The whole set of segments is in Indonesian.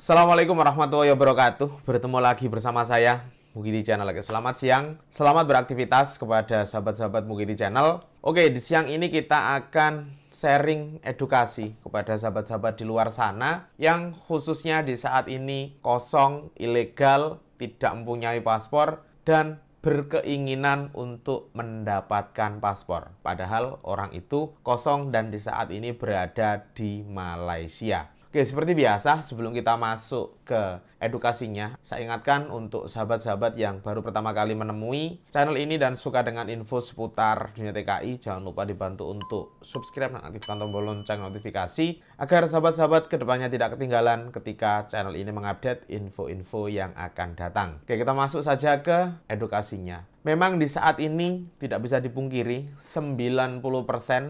Assalamualaikum warahmatullahi wabarakatuh. Bertemu lagi bersama saya Mugidi Channel lagi. Selamat siang, selamat beraktivitas kepada sahabat-sahabat Mugidi Channel. Oke, di siang ini kita akan sharing edukasi kepada sahabat-sahabat di luar sana yang khususnya di saat ini kosong, ilegal, tidak mempunyai paspor dan berkeinginan untuk mendapatkan paspor. Padahal orang itu kosong dan di saat ini berada di Malaysia. Oke, seperti biasa sebelum kita masuk ke edukasinya. Saya ingatkan untuk sahabat-sahabat yang baru pertama kali menemui channel ini dan suka dengan info seputar dunia TKI, jangan lupa dibantu untuk subscribe dan aktifkan tombol lonceng notifikasi agar sahabat-sahabat kedepannya tidak ketinggalan ketika channel ini mengupdate info-info yang akan datang. Oke, kita masuk saja ke edukasinya. Memang di saat ini tidak bisa dipungkiri 90%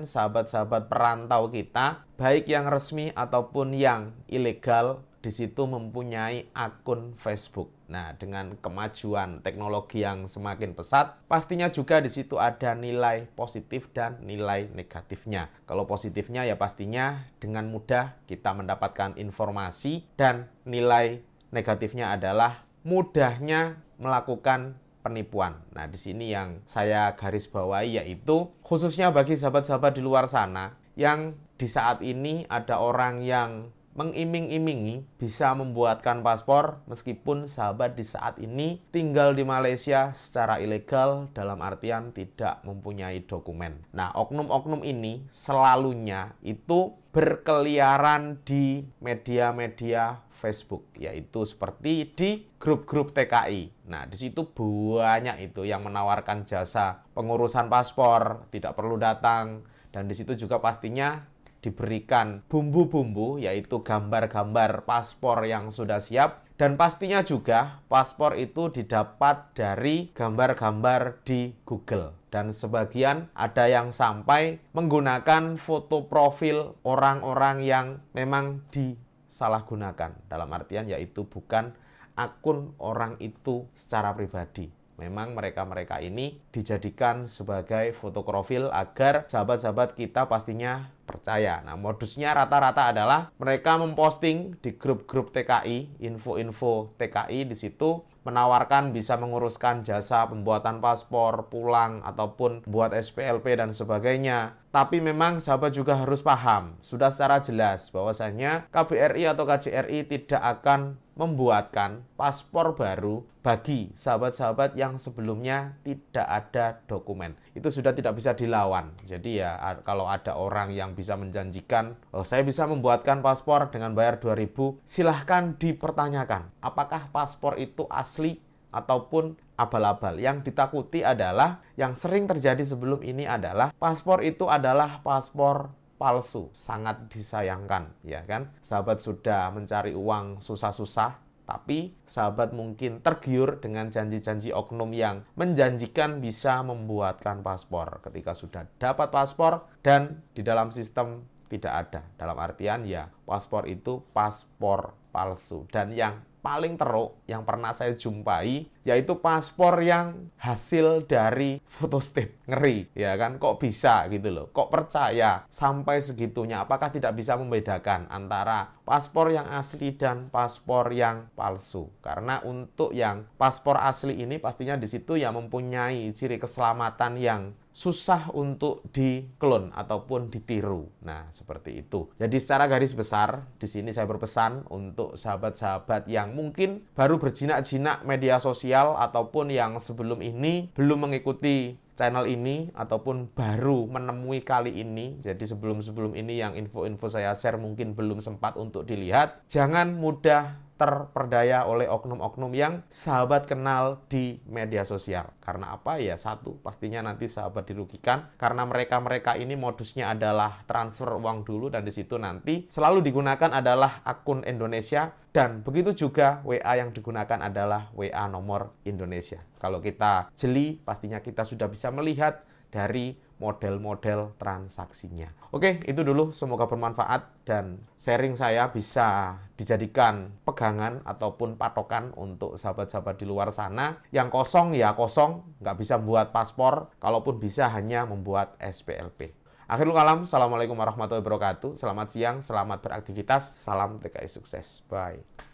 sahabat-sahabat perantau kita baik yang resmi ataupun yang ilegal di situ mempunyai akun Facebook. Nah, dengan kemajuan teknologi yang semakin pesat, pastinya juga di situ ada nilai positif dan nilai negatifnya. Kalau positifnya ya pastinya dengan mudah kita mendapatkan informasi dan nilai negatifnya adalah mudahnya melakukan penipuan. Nah, di sini yang saya garis bawahi yaitu khususnya bagi sahabat-sahabat di luar sana yang di saat ini ada orang yang mengiming-imingi bisa membuatkan paspor meskipun sahabat di saat ini tinggal di Malaysia secara ilegal dalam artian tidak mempunyai dokumen. Nah, oknum-oknum ini selalunya itu berkeliaran di media-media Facebook yaitu seperti di grup-grup TKI. Nah, di situ banyak itu yang menawarkan jasa pengurusan paspor, tidak perlu datang dan di situ juga pastinya diberikan bumbu-bumbu yaitu gambar-gambar paspor yang sudah siap dan pastinya juga paspor itu didapat dari gambar-gambar di Google dan sebagian ada yang sampai menggunakan foto profil orang-orang yang memang disalahgunakan dalam artian yaitu bukan akun orang itu secara pribadi Memang mereka-mereka ini dijadikan sebagai fotokrofil agar sahabat-sahabat kita pastinya percaya. Nah, modusnya rata-rata adalah mereka memposting di grup-grup TKI, info-info TKI di situ menawarkan bisa menguruskan jasa pembuatan paspor, pulang ataupun buat SPLP dan sebagainya. Tapi memang sahabat juga harus paham, sudah secara jelas bahwasanya KBRI atau KJRI tidak akan membuatkan paspor baru bagi sahabat-sahabat yang sebelumnya tidak ada dokumen. Itu sudah tidak bisa dilawan. Jadi ya kalau ada orang yang bisa menjanjikan, oh, saya bisa membuatkan paspor dengan bayar 2000, silahkan dipertanyakan apakah paspor itu asli ataupun abal-abal. Yang ditakuti adalah yang sering terjadi sebelum ini adalah paspor itu adalah paspor palsu, sangat disayangkan, ya kan? Sahabat sudah mencari uang susah-susah, tapi sahabat mungkin tergiur dengan janji-janji oknum yang menjanjikan bisa membuatkan paspor. Ketika sudah dapat paspor dan di dalam sistem tidak ada. Dalam artian ya, paspor itu paspor palsu dan yang paling teruk yang pernah saya jumpai yaitu paspor yang hasil dari fotostat Ngeri, ya kan? Kok bisa gitu loh? Kok percaya sampai segitunya? Apakah tidak bisa membedakan antara paspor yang asli dan paspor yang palsu? Karena untuk yang paspor asli ini pastinya di situ ya mempunyai ciri keselamatan yang susah untuk diklon ataupun ditiru. Nah, seperti itu. Jadi secara garis besar, di sini saya berpesan untuk sahabat-sahabat yang mungkin baru berjinak-jinak media sosial ataupun yang sebelum ini belum mengikuti channel ini ataupun baru menemui kali ini, jadi sebelum-sebelum ini yang info-info saya share mungkin belum sempat untuk dilihat, jangan mudah terperdaya oleh oknum-oknum yang sahabat kenal di media sosial. Karena apa ya? Satu, pastinya nanti sahabat dirugikan karena mereka-mereka ini modusnya adalah transfer uang dulu dan di situ nanti selalu digunakan adalah akun Indonesia dan begitu juga WA yang digunakan adalah WA nomor Indonesia. Kalau kita jeli, pastinya kita sudah bisa melihat dari model-model transaksinya. Oke, itu dulu. Semoga bermanfaat dan sharing saya bisa dijadikan pegangan ataupun patokan untuk sahabat-sahabat di luar sana. Yang kosong ya kosong, nggak bisa buat paspor, kalaupun bisa hanya membuat SPLP. Akhirul kalam, Assalamualaikum warahmatullahi wabarakatuh. Selamat siang, selamat beraktivitas, salam TKI sukses. Bye.